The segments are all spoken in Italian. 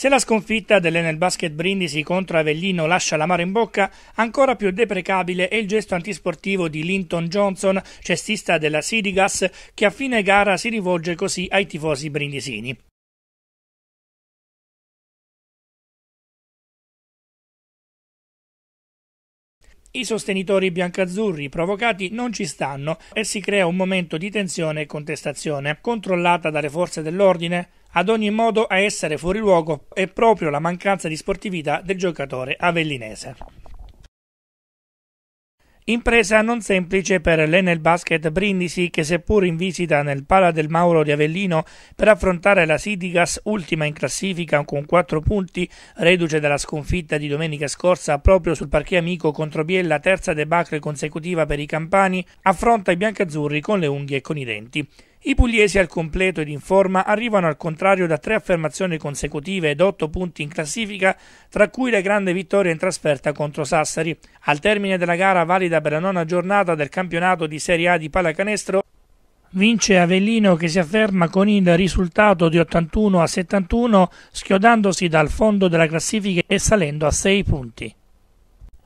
Se la sconfitta dell'Enel Basket Brindisi contro Avellino lascia l'amaro in bocca, ancora più deprecabile è il gesto antisportivo di Linton Johnson, cestista della Sidigas, che a fine gara si rivolge così ai tifosi brindisini. I sostenitori biancazzurri provocati non ci stanno e si crea un momento di tensione e contestazione, controllata dalle forze dell'ordine, ad ogni modo a essere fuori luogo è proprio la mancanza di sportività del giocatore avellinese. Impresa non semplice per l'Enel Basket Brindisi che seppur in visita nel Pala del Mauro di Avellino per affrontare la Sidigas ultima in classifica con 4 punti, reduce dalla sconfitta di domenica scorsa proprio sul parquet amico contro Biella terza debacle consecutiva per i campani, affronta i biancazzurri con le unghie e con i denti. I pugliesi al completo ed in forma arrivano al contrario da tre affermazioni consecutive ed otto punti in classifica, tra cui la grande vittoria in trasferta contro Sassari. Al termine della gara valida per la nona giornata del campionato di Serie A di pallacanestro, Vince Avellino che si afferma con il risultato di 81 a 71 schiodandosi dal fondo della classifica e salendo a sei punti.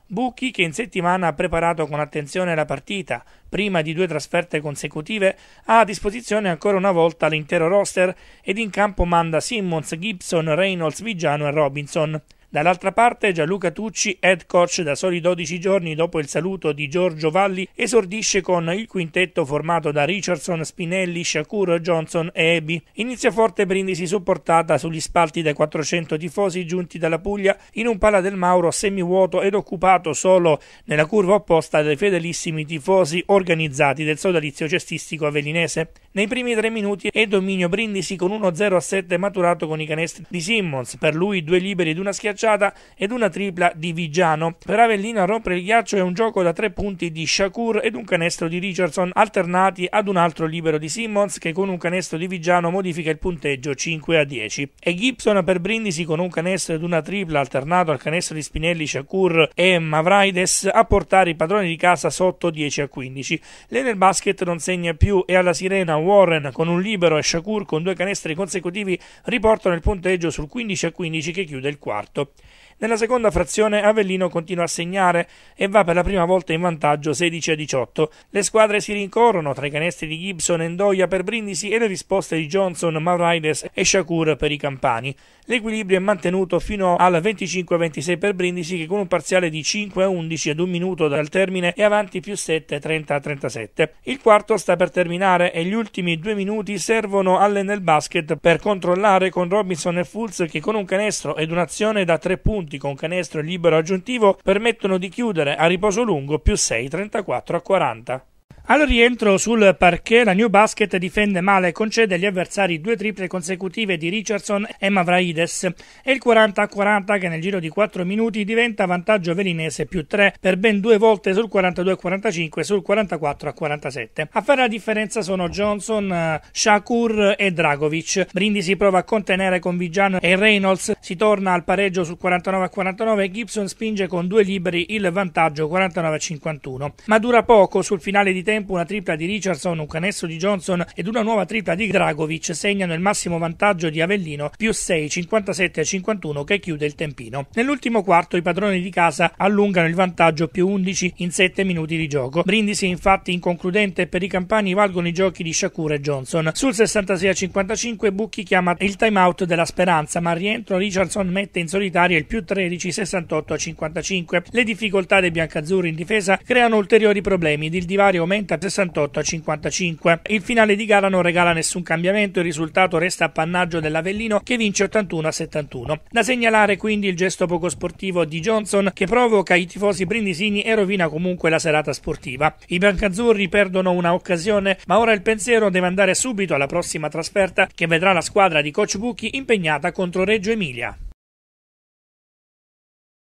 Bucchi, che in settimana ha preparato con attenzione la partita, prima di due trasferte consecutive, ha a disposizione ancora una volta l'intero roster ed in campo manda Simmons, Gibson, Reynolds, Vigiano e Robinson. Dall'altra parte Gianluca Tucci, head coach da soli 12 giorni dopo il saluto di Giorgio Valli, esordisce con il quintetto formato da Richardson, Spinelli, Shakur, Johnson e Abby. Inizia forte Brindisi supportata sugli spalti dai 400 tifosi giunti dalla Puglia in un pala del Mauro semivuoto ed occupato solo nella curva opposta dai fedelissimi tifosi organizzati del sodalizio cestistico avellinese. Nei primi tre minuti è dominio Brindisi con 1-0 a 7 maturato con i canestri di Simmons, per lui due liberi ed una schiacciata schiacciata ed una tripla di Vigiano. Per Avellino a rompere il ghiaccio è un gioco da tre punti di Shakur ed un canestro di Richardson alternati ad un altro libero di Simmons che con un canestro di Vigiano modifica il punteggio 5 a 10. E Gibson per Brindisi con un canestro ed una tripla alternato al canestro di Spinelli, Shakur e Mavraides a portare i padroni di casa sotto 10 a 15. L'Ener Basket non segna più e alla sirena Warren con un libero e Shakur con due canestri consecutivi riportano il punteggio sul 15 a 15 che chiude il quarto. Nella seconda frazione Avellino continua a segnare e va per la prima volta in vantaggio 16 a 18. Le squadre si rincorrono tra i canestri di Gibson e Ndoia per Brindisi e le risposte di Johnson, Maurides e Shakur per i campani. L'equilibrio è mantenuto fino al 25-26 a per Brindisi che con un parziale di 5 a 11 ad un minuto dal termine è avanti più 7 30 a 37. Il quarto sta per terminare e gli ultimi due minuti servono alle basket per controllare con Robinson e Fulz che con un canestro ed un'azione da tre punti con canestro libero aggiuntivo permettono di chiudere a riposo lungo più 6, 34 a 40. Al rientro sul parquet, la New Basket difende male e concede agli avversari due triple consecutive di Richardson e Mavraides e il 40-40 che nel giro di 4 minuti diventa vantaggio velinese più 3 per ben due volte sul 42-45 e sul 44-47. A fare la differenza sono Johnson, Shakur e Dragovic. Brindisi prova a contenere con Vigiano e Reynolds, si torna al pareggio sul 49-49 e Gibson spinge con due liberi il vantaggio 49-51. Ma dura poco sul finale di tempo tempo una tripla di Richardson, un canestro di Johnson ed una nuova tripla di Dragovic segnano il massimo vantaggio di Avellino più 6, 57 a 51 che chiude il tempino. Nell'ultimo quarto i padroni di casa allungano il vantaggio più 11 in 7 minuti di gioco. Brindisi infatti inconcludente per i campani valgono i giochi di Shakur e Johnson. Sul 66 a 55 Bucchi chiama il timeout della speranza ma al rientro Richardson mette in solitaria il più 13, 68 a 55. Le difficoltà dei biancazzurri in difesa creano ulteriori problemi ed il divario aumenta aumenta 68 a 55. Il finale di gara non regala nessun cambiamento, il risultato resta appannaggio dell'Avellino che vince 81 a 71. Da segnalare quindi il gesto poco sportivo di Johnson che provoca i tifosi brindisini e rovina comunque la serata sportiva. I biancazzurri perdono una occasione, ma ora il pensiero deve andare subito alla prossima trasferta che vedrà la squadra di Coach Bucchi impegnata contro Reggio Emilia.